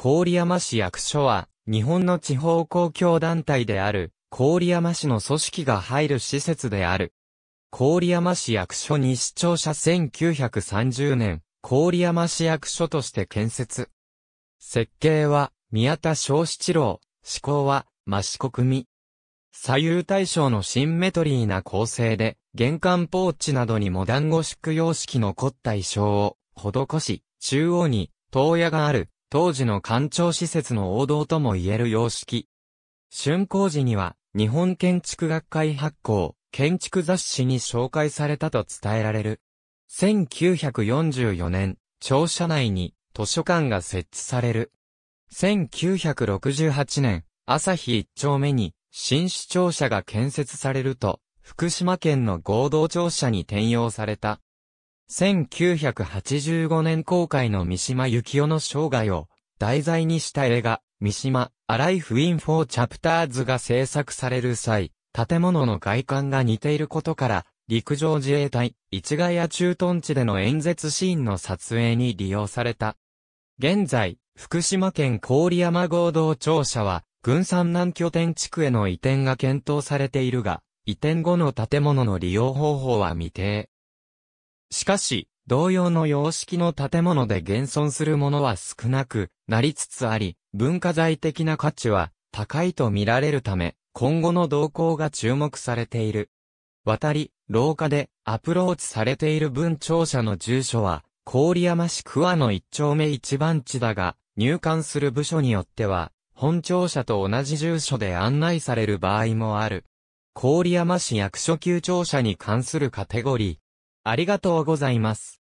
郡山市役所は、日本の地方公共団体である、郡山市の組織が入る施設である。郡山市役所に市庁舎1930年、郡山市役所として建設。設計は、宮田小七郎、思考は、益国組。左右対称のシンメトリーな構成で、玄関ポーチなどにモダンゴシック様式の凝った衣装を施し、中央に、塔屋がある、当時の官庁施設の王道とも言える様式。春工時には、日本建築学会発行、建築雑誌に紹介されたと伝えられる。1944年、庁舎内に図書館が設置される。1968年、朝日一丁目に新市庁舎が建設されると、福島県の合同庁舎に転用された。1985年公開の三島幸紀夫の生涯を題材にした映画、三島、アライフ・イン・フォー・チャプターズが制作される際、建物の外観が似ていることから、陸上自衛隊、市ヶ谷駐屯地での演説シーンの撮影に利用された。現在、福島県郡山合同庁舎は、軍産南拠点地区への移転が検討されているが、移転後の建物の利用方法は未定。しかし、同様の様式の建物で現存するものは少なくなりつつあり、文化財的な価値は高いと見られるため、今後の動向が注目されている。渡り、廊下でアプローチされている文庁舎の住所は、郡山市桑の一丁目一番地だが、入管する部署によっては、本庁舎と同じ住所で案内される場合もある。郡山市役所級庁舎に関するカテゴリー、ありがとうございます。